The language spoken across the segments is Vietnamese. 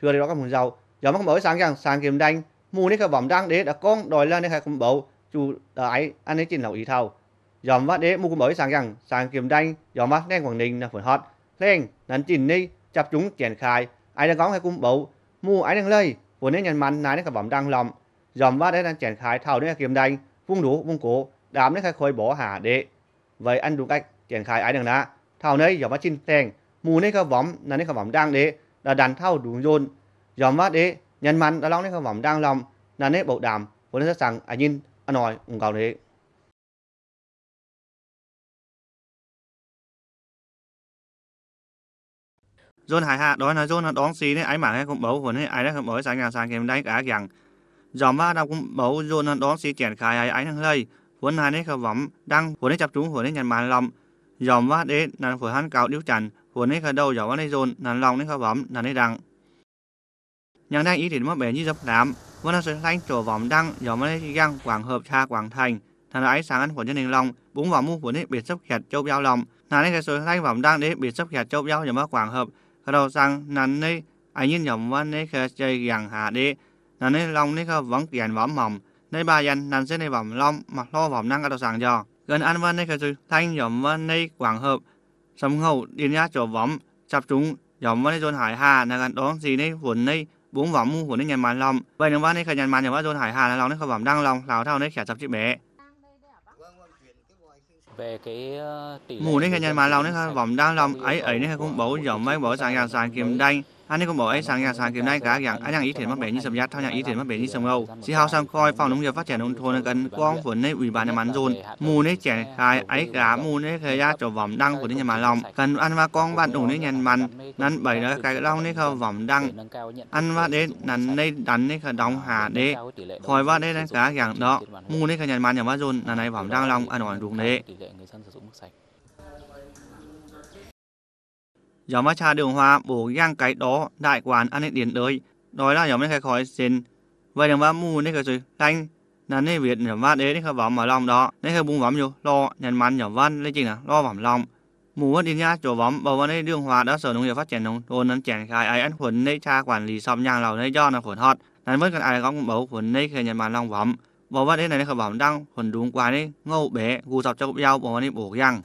thừa thì đó các hồn giàu giờ mắc mới sang rằng sang kiếm đánh mù này cái bẩm đang đế đã con đòi lên này hay cầm bầu chú đại à, anh ấy chỉ là ý thầu giờ mắt đế mù cũng mới sang rằng sang kiếm đánh giờ mắt đen quảng ninh là phần hot lên nắn chỉ đi chập chúng triển khai ai đang có hay cung bầu mù ấy đang lây của nên nhận mặn này cái bẩm đang lòng dòm vát đấy đang triển khai thầu đấy kiếm đánh vung đủ vung cố đám đấy khai khơi bỏ hà đệ vậy anh đúng cách triển khai ấy đang đã thầu này dòm mà chín thèn mù đấy cái võm này đấy cái võm đang đệ là đàn thao đúng dồn gió mát đấy nhân mắn đã long đến không vòng đang lòng là nét bảo đảm vốn rất rằng anh à nhìn anh à nói cũng cầu đấy John hải hạ đó là John là đón xí đấy ấy mà hay cũng bấu vốn ấy ấy đã không bấu sáng nhà sáng kiếm đấy cả giằng. gió mát đâu cũng bấu John là đón xí triển khai ấy ấy đang lây vốn hai đấy không vòng đang vốn ấy chập trúng vốn ấy nhân mắn lòng gió mát đấy là vốn hắn cầu điếu chằn cuốn ấy khá đầu gió này dồn nắn lòng nên khá bấm nắn ấy đặng nhàng đang ý thì mất bé như dập đám vẫn là sự thanh chỗ vòng đăng gió này găng quảng hợp cha quảng thành thằng ấy sáng ăn của nhân hình lòng búng vào mu của nếp biệt sắp khẹt châu bao lòng nắn ấy cái sự thanh vòng đăng để biệt sắp khẹt châu bao gió quảng hợp khá đầu sang nắn ấy ai nhìn nhầm văn ấy khá chơi gàng hạ đi nắn ấy lòng ấy khá vắng kiện vắng mỏng nơi ba dành nắn sẽ này vòng lòng mặc lo vòng đăng ở đầu sáng giò gần ăn văn ấy khá sự thanh gió văn ấy quảng hợp สำเขา u đ i ย n nhá cho võng chập c h ú n ว่าในโจนหายห่านะครับร้องสีในฝนในบุ้งหวังมุ่งฝนในยันมันลำมใบหนึ่งว่าในขยันมันอย่างว่าโจนหายห่านะเราในขวัญดังลองเราเท่าในแขกจับจิบแมมหมู่ในขยันมันเราในขวัญดังลำไอ้ไอ้ในขคุ้บาหยอมไว้บ่สางยางสางเข็มแดง anh ấy cũng bảo sang nhà sáng kiểu nay cả, dạng anh yang ý thiện mắc bể như sầm giác thao nhà ý thiện mất bể như sầm âu sĩ hào sang coi phòng nông nghiệp phát triển nông thôn gần con vườn nơi ủy ban nhà mắn dồn mù nơi trẻ khai ấy cả mù nơi thời gian cho vòng đăng của nhà mà lòng cần ăn và con bạn đủ nơi nhà mắn nắn bảy nơi cái long nơi khâu vòng đăng ăn và đến nắn nơi đắn nơi khâu đóng hà đê khỏi và đây cả dạng đó mù nơi khâu nhà mắn nhà mắn dồn là này vòng đăng long ăn hoàn ruộng đê nhóm matcha đường hoa bổ gang cái đó đại quán ăn hết điện đời đó là nhóm này khai khói xin vậy đường ba mù này cái gì thanh nên này việt nhóm văn đấy cái vòng mà lòng đó nên cái bung vòng vô lo nhận man nhóm văn lên chính là lo vòng lòng mù vẫn đi nhá chỗ vòng bảo văn này đường hoa đã sở nông nghiệp phát triển nông thôn nên triển khai ai ăn khuẩn này cha quản lý xóm nhang lầu này do là khuẩn hot nên vẫn cần ai có bầu khuẩn này cái nhận man lòng vòng bảo văn đấy này cái vòng đang khuẩn đúng quá đấy ngâu bé gù dọc cho cục dao bảo văn này bổ gang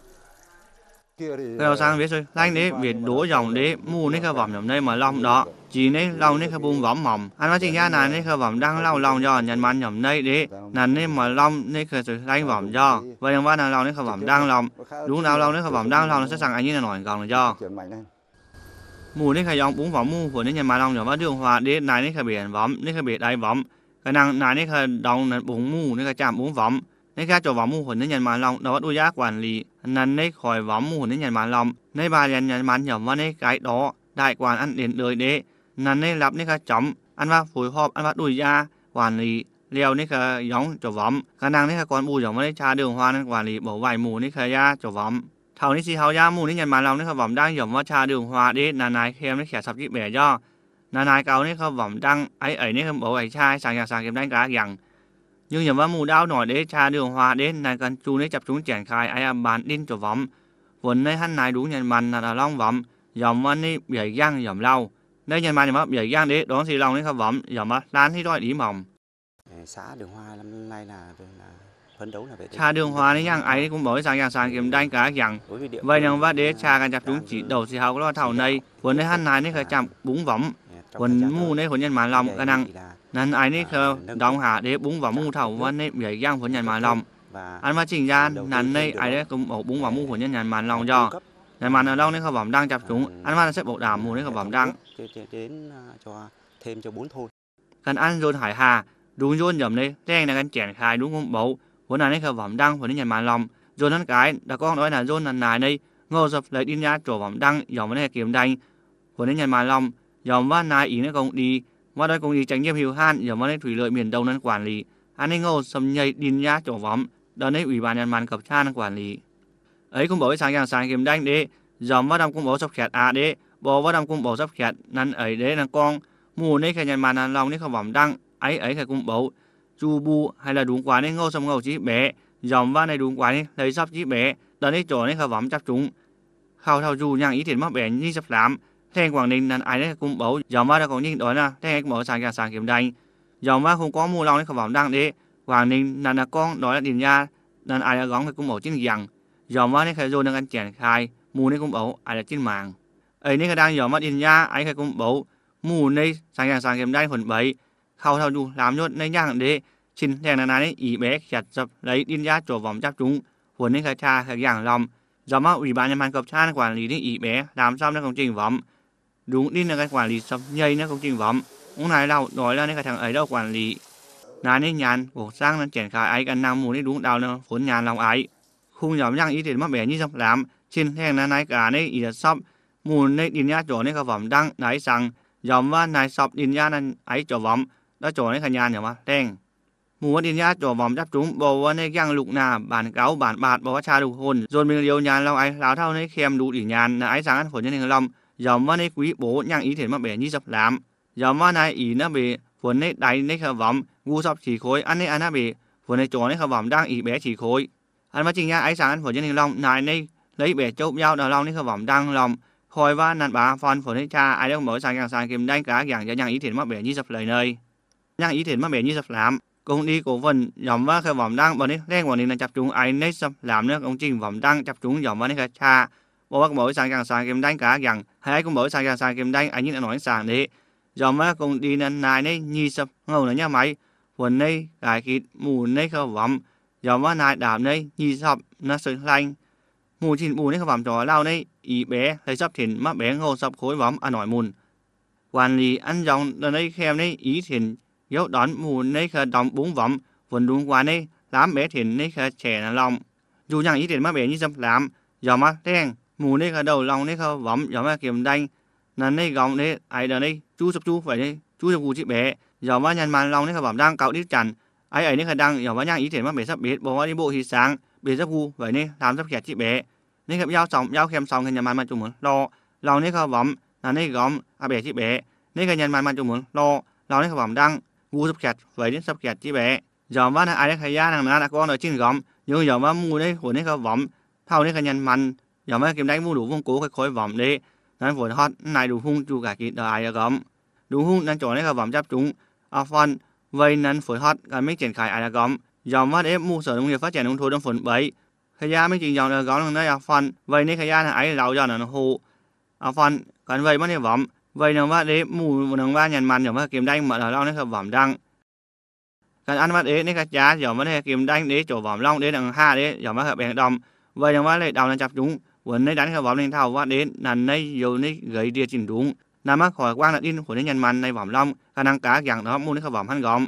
Rèo sang biết rồi, lanh đấy, biết đổ dòng đấy, mù nít khờ vòng dòng đây mà lòng đó. Chỉ nít lòng nít khờ bùm võm mỏng. Anh nói chính ra là nít khờ vòng đang lòng lòng cho nhận mắn dòng đây đấy. Là nít mà lòng nít khờ sự lanh vòng cho. Vậy dòng ba là lòng nít khờ vòng đang lòng. Đúng nào lòng nít khờ vòng đang lòng nó sẽ rằng anh như là nổi gần cho. Mù nít khờ dòng búng võm mù của nít nhận mắn lòng dòng bắt đường hòa đấy, này nít khờ biển võm, nít khờ biển đáy võm. Cái năng này nít khờ đồng búng mù nít khờ chạm búng võm. Nít khờ chỗ võm mù của nít nhận lòng đó bắt đuôi giác quản lý. นั้นได้คอยหวังหมู่ในยันมันลำในบายันยันมันหย่อมว่าในไกดอ ได้กว่าอันเด่นเลยเด้นั้นได้รับในกระจอม อันว่าผุยหอบอันว่าดุยยาวานลีเลี้ยวนี่คืย้องจวมกระนางนี่คือกอนบูย่อมว่าในชาเดืองวานั่นวานลีบอกไหวหมูนี่คือยาจวมเท่านี้สีเฮายาหมูนี่ยันมาเรานี่คือหวมดังย่อมว่าชาเดืองวาเด้นานายเค็มนี่แขนสับจิบแบ่ย่อนานายเกานี่คือหวมดังไอ้ไอ้นี่คือบอกไอ้ชายสั่งอย่างสั่งเก็บได้กากอย่าง nhưng những văn mù đau nổi để cha đường hòa đế này cần chú để chập trung triển khai ai à bàn đinh cho võng vốn nơi hắn này đúng nhận màn là long võng dòng văn đi bể giang dòng lâu nơi nhận màn dòng bể giang đế đón thì long đến khắp võng dòng á lan thì đôi ý mỏng xã đường hoa năm nay là, là phấn đấu là cha đường hoa đấy nhang ấy cũng mới sang nhà sang kiếm đánh cả rằng vậy rằng vắt để cha cần chập chúng chỉ đầu thì có lo thảo này vốn nơi hắn này nên phải chạm búng võng huấn mu này huấn nhân mà lòng cái năng nên ai này khờ đóng hạ để búng vào mu thầu văn này dễ giang huấn nhân mà lòng anh mà trình gian nắn này ai đấy cũng ổ búng vào mu huấn nhân nhân mà lòng cho nhân mà ở đâu nên khờ vòng đang chập chúng anh mà sẽ bộ đảm mu này khờ bẩm đang đến à, cho thêm cho bốn thôi cần ăn rồi hải hà đúng rồi nhầm đây đang là cần triển khai đúng không bố huấn này khờ bẩm đang huấn nhân mà lòng rồi nó cái đã có nói là rồi là này đây ngô dập lấy đi nhá chỗ bẩm đăng dòng vấn đề kiếm đánh huấn nhân mà lòng Nhóm văn nai ý nơi công đi và đôi công đi tránh nhiệm hiểu han nhóm văn nơi thủy lợi miền đông nên quản lý. Anh ấy ngô xâm nhây đin nhá chỗ võm đó nơi ủy ban nhân man cập cha nên quản lý. Ấy cũng bảo với sáng giang sáng kiếm đánh đế nhóm văn đồng cũng bảo sắp khẹt à đế bộ văn đồng cũng bảo sắp khẹt nên ấy đế là con mù nơi khai nhân man nên lòng nơi không võm đăng ấy ấy khai cũng bảo chu bù hay là đúng quá nên ngô xâm ngầu chí bé dòng văn này đúng quá nên lấy sắp chí bé đó nơi chỗ nên không võm chắp chúng khao thao dù nhàng ý thiện mắc bé như sắp làm Thế Quảng Ninh đàn ai đấy cũng bấu dòng ba đã có nhìn đó là thế anh mở sàn cả sàn kiểm đánh dòng ba không có mua lòng đấy không bảo đang đấy Quảng Ninh đàn là con đó là đình nha đàn ai đã góng thì cũng bấu chín rằng dòng ba nên khai dô đang ăn chèn khai mù đấy cũng bấu ai là chín màng ấy nên đang dòng ba đình nha anh khai cũng bấu mù nên sàn cả sàn kiểm đánh hồn bấy khâu thao du làm nhốt nên nhang đấy xin thèn là này ý bé chặt dập lấy đình nha chỗ vòng chắp chúng hồn nên khai cha khai giảng lòng dòng ba ủy ban nhân ban cấp than quản lý đến ý bé làm xong nên công trình vòng Đúng đi là cái quản lý sắp nhây nó không trình vọng. Ông này đâu, nói là cái thằng ấy đâu quản lý. Nói nên nhàn, cổ sang nó triển khai ấy cả năm muốn đi đúng đào nó vốn nhàn lòng ấy. Không dám rằng ý tiền mắc bẻ như sắp làm. Trên thang là này cả này ý là sắp. Muốn này đi nhà chỗ này cả vọng đăng, nãy rằng. Dòng và này sắp đi nhà này ấy chỗ vọng. Đó chỗ này cả nhàn nhỉ mà, thang. Muốn đi nhà chỗ vọng chấp chúng, bảo và này găng lục nà, bản cáo, bản bạt, bầu cha đủ hồn. Rồi mình liều nhàn lòng ấy, láo thao này khem đủ đỉ nhàn, là ấy rằng ăn khổ nhân hình lòng dòng mà này quý bố nhang ý thiện mà bẻ như dập làm dòng mà này ý nó bể vốn này đáy này khờ vọng ngu dọc chỉ khối ăn này ăn nó bể vốn này chỗ này khờ vọng đang ý bé chỉ khối ăn mà chính nhà ái sáng ăn vốn nhân hình lòng này này lấy bẻ châu nhau đào lòng này khờ vọng đang lòng hồi và nạn bà phan phồn hết cha ai đâu mở sang càng sang kiếm đánh cá càng cho nhang ý thiện mà bẻ như dập lời nơi nhang ý thiện mà bẻ như dập làm công đi cổ phần dòng và khờ vọng đang bọn này đen bọn này là chập chúng ai nấy dập làm nữa công trình vọng đang chập chúng dòng và này khờ cha một mỗi sang chàng sang kim đánh cả rằng hai cũng mỗi sang chàng sang kim đánh anh anh nói sang đi giờ mà cùng đi nên này này nhi sập ngầu nữa nhá máy quần này cái kịt mù này không vọng giờ mà này đảm này nhi sập nó sôi lanh mù thìn mù này không vọng trò lao này ý bé thấy sắp thìn mà bé ngầu sập khối vọng anh nói mùn quản lý ăn dòng lần này khem này ý thìn yếu đón mù này khờ đóng bốn vọng quần đúng quá này lám bé thìn này khờ trẻ lòng dù rằng ý thìn mà bé nhi sập lám giờ mà đen mù này khá đầu lòng này khá võm giờ mà kiểm đanh nắn này gọng này ai đờ này chú sập chú phải này chú sập cụ chị bé giờ mà nhàn màn lòng này khá võm đang cạo đi chằn ai ấy này khá đang giờ mà nhang ý thiện mà bé sắp biết bỏ đi bộ thì sáng bé sắp cu phải này làm sắp kẹt chị bé này khá giao sòng giao khem sòng hình nhà màn mà chủ muốn lo lòng này khá võm nắn này gọng à bé chị bé này khá nhàn màn mà chủ muốn lo lòng này khá võm đang cu sắp kẹt phải đến sắp kẹt chị bé giờ mà ai đấy khá gia thằng nào đã con ở trên gọng nhưng giờ mà mù này hồn này khá võm thao này khá nhàn màn giờ mấy kiếm đánh vô đủ vùng cố cái khối vòng đi nên vội hot này đủ hung chủ cả kỳ ai ở gấm đủ hung nên chỗ này cả vòng chấp chúng ở phần vậy nên phối thoát cả mấy triển khai ai là gấm dòng mắt đấy mua sở nông nghiệp phát triển nông thôn trong phần bảy khả gia mấy chuyện dòng là gấm thằng đấy ở phần vậy nên khả gia là ấy lâu giờ là nó hụ, ở phần còn vậy mất đi vòng vậy nó mắt đấy mua nông ba nhàn mặn dòng mắt kiếm đánh mà là lâu nó cả vòng đăng cần ăn mắt đấy nên các giá giờ mới kiếm đánh đấy chỗ vòng long đấy đằng ha đấy giờ mới hợp bèn đồng vậy giờ mới lại đầu là chập chúng vấn nay đánh khởi bóng lên thảo và đến nàn nay dù nay gầy địa chỉnh đúng nằm mắc khỏi quang là in của nên nhận màn này vòng long khả năng cá dạng đó muốn khởi bóng hăng gom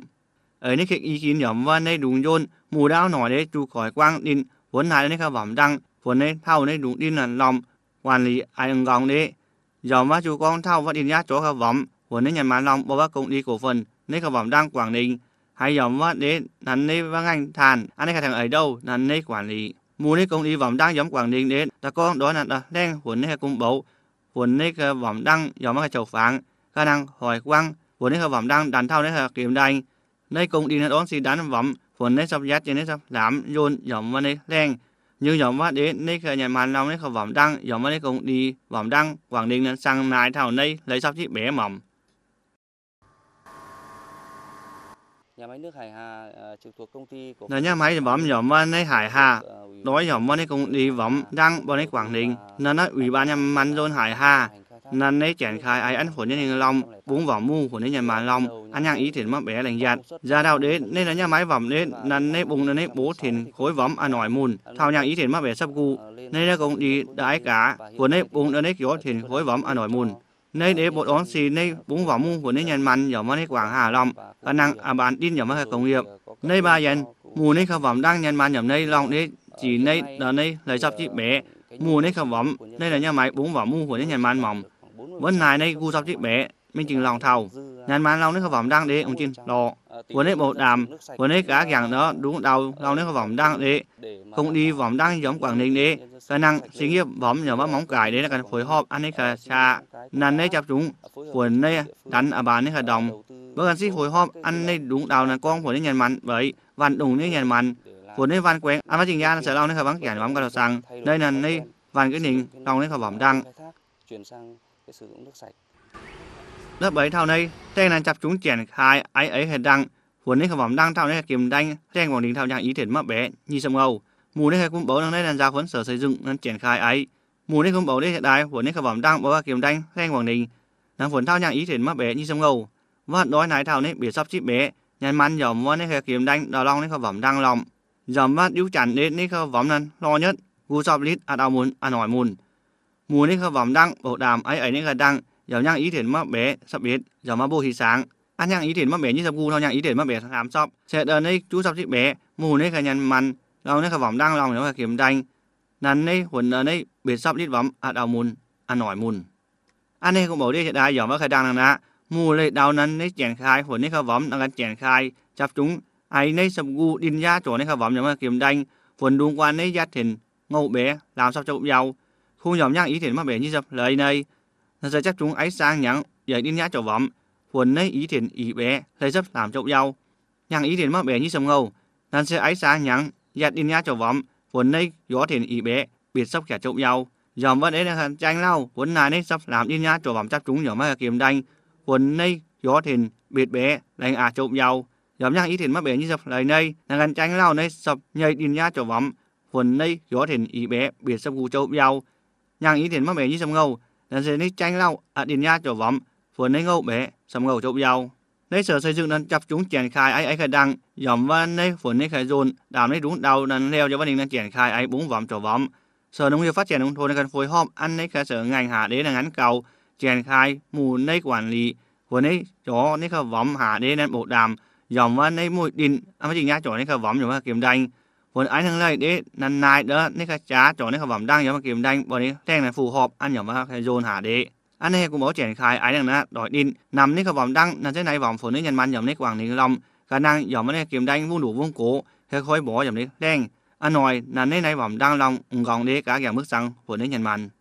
ở nay khi ý kiến nhóm và nay đúng dôn mù đao nổi đấy chu khỏi quang in vốn này nay khởi đăng vấn nay thao nay đúng in là lòng quản lý ai ứng gọng đấy dòng và chú con thao và in nhát chỗ khởi bóng vấn nay nhận màn lòng bao bác công đi cổ phần nay khởi bóng đăng quảng ninh hay dòng và đến nàn nay và anh thàn anh ấy khả thằng ấy đâu nàn nay quản lý มูนี่กงอีหว่ำดังย้อมกว่างดิงเดนตะก้องด้อนน่ะแรงหุ่นนี่กุมเบาหุ่นนี่ก็หว่ำดังย้อมกระจกฝังกะนังหอยกว้างหุ่นนี่ก็หว่ำดังดันเท่านี่ก็เกมดังในกงดิงน่ะด้อนสีดันหว่ำหุ่นนี่ซับยัดอย่างนี้ซับหลามโยนย้อมว่านี่แรง nhưng nhóm vắt đến nơi khởi nhà màn lòng nơi khởi vòng đăng nhóm vắt đến cũng đi vòng đăng quảng đình sang nái thảo nơi lấy sắp chiếc bé mỏng nhà máy nước hải hà à, trực thuộc công ty Là nhà máy bấm nhóm văn này Hải Hà, đối nhóm văn này cũng đi bấm đăng bọn này Quảng Ninh, là nó ủy ban nhà mắn dôn Hải Hà, là này triển khai ai ăn hồn nhân hình long bốn vỏ mu của nhà mà long ăn hàng ý thiện mắc bé lành dạt, ra đào đến nên là nhà máy vỏm đến, là này bùng là này bố thiện khối vỏm ăn à, nổi mùn, thao nhạc ý thiện mắc bé sắp gu, nên là cũng đi đái cá, của này bùng là này kiểu thiện khối vỏm ăn nổi mùn. Nơi để bộ đón xì nơi búng vỏ mung của nơi nhận mặn dở mất hết quảng hà lòng và năng à bản tin dở mất hết công nghiệp. Nơi ba dần mù nơi khẩu vọng đang nhận mặn dở nơi lòng để chỉ nơi đó nơi lời sắp chị bé mù nơi khẩu vọng nơi là nhà máy búng vỏ mung của nơi nhận mặn mỏng. Vẫn này nơi gu sắp chị bé mình chừng lòng thầu nhận mặn lòng nơi khẩu vọng đang để ông chín đỏ của luyện bảo đảm của luyện cả dạng đó đúng đầu đầu nước bóng đang đấy không đi bóng đang giống quảng ninh đấy khả năng xí nghiệp bóng nhỏ bóng móng cải đấy là cần phối hợp anh ấy cả xa nắn đấy chập chúng huấn đây đánh ở bàn đấy cả đồng bất cần xí phối hợp anh ấy đúng đầu là con huấn luyện nhận mặn, vậy văn đúng đấy nhận mặn, huấn luyện văn quen anh phát trình ra là sẽ lao đấy cả bắn, kẻ bóng cả đầu rằng đây là đây văn cái định đầu đấy cả bóng đang chuyển sang cái sử dụng nước sạch lớp bảy thao này tên là chập chúng triển khai ấy ấy hệt đăng huấn nên khẩu phẩm đăng thao này kiểm đanh tên quảng đình thao trang ý thiện mất bé như sông âu mùa này cũng bấu đăng này là giao huấn sở xây dựng nên triển khai ấy mùa này cũng bấu đây hiện đại huấn nên khẩu phẩm đăng bấu kiểm đanh tên quảng đình đang huấn thao trang ý thiện mất bé như sông âu và đối nái thao này bị sắp chip bé nhàn man dòm và này kiểm đanh đào long này khẩu phẩm đăng lòng dòm và yếu chản đến này khẩu phẩm nên lo nhất gu sọp lít à đào muốn à nổi muốn mùa này khẩu phẩm đăng bộ đàm ấy ấy này khẩu đăng dòng nhang ý thiền mắc bé sắp biết dòng mắc bô thì sáng ăn nhang ý thiền mắc bé như sập gu thao nhang ý thiền mắc bé làm sọp sẽ đờ nơi chú sắp chị bé mù nơi cả nhằn mằn lòng nơi cả vòng đang lòng nếu mà kiếm tranh nắn nơi huấn ở nơi biệt sắp lít võm à đào mùn ăn nổi mùn ăn nơi cũng bảo đi hiện đại dòng mắc khai đang nè mù lệ đào nắn nơi chèn khai huấn nơi cả võm đang ăn chèn khai chập chúng ai nơi sập gu đinh gia chỗ nơi cả võm nếu mà kiếm tranh huấn đúng quan nơi gia thiền ngô bé làm sao cho cũng giàu khu nhóm nhang ý thiền mắc bé như sập lời này giờ chấp chúng ấy sang nhắn dạy đi nhá cho võm huấn nấy ý thiện ý bé lấy dấp làm chậu dâu nhằng ý thiện mắc bé như sầm ngầu nên sẽ ấy sang nhắn dạy đi nhá cho võm huấn nấy gió thiện ý bé biệt sắp kẻ chậu dâu dòm vẫn ấy là tranh lau huấn này nấy sắp làm đi nhá cho võm chấp chúng nhỏ mà kiếm đanh huấn nấy gió thiện biệt bé đánh à chậu dâu dòm nhằng ý thiện mắc bé như sập lời nấy nàng tranh lau nấy sập nhảy đi nhá cho võm huấn nấy gió thiện ý bé biệt sắp cù chậu dâu nhàng ý thiện mắc bé như sầm ngầu nên sẽ nít tranh lâu ở điện nhà cho vọng vừa nấy ngâu bể sầm ngầu chụp dầu nấy sở xây dựng nên chập chúng triển khai ấy ấy khai đăng dòng và nấy vừa nấy khai dồn đàm nấy đúng đầu nên leo cho vấn đề nên triển khai ấy bốn vòng cho vọng sở nông nghiệp phát triển nông thôn cần phối hợp ăn nấy khai sở ngành hạ đế là ngắn cầu triển khai mù nấy quản lý vừa nấy cho nấy khai vọng hạ đế nên bộ đàm dòng và nấy mùi đình ăn với trình nhà cho nấy khai vọng rồi mà kiểm đành phần anh thằng này đấy là nai đó nên cái chá chọn nên cái vòng đang giống mà kiếm đánh bọn này thằng này phù hợp anh nhóm mà cái zone hả đấy anh này cũng bảo triển khai anh thằng này đòi đin nằm nên cái vòng đang là thế này vòng phụ nữ nhân man giống này quảng ninh lòng, khả năng giống này kiếm đánh vuông đủ vuông cố thế khối bỏ giống này đen anh nói là thế này vòng đang long gọng đấy cả dạng mức răng phụ nữ nhân man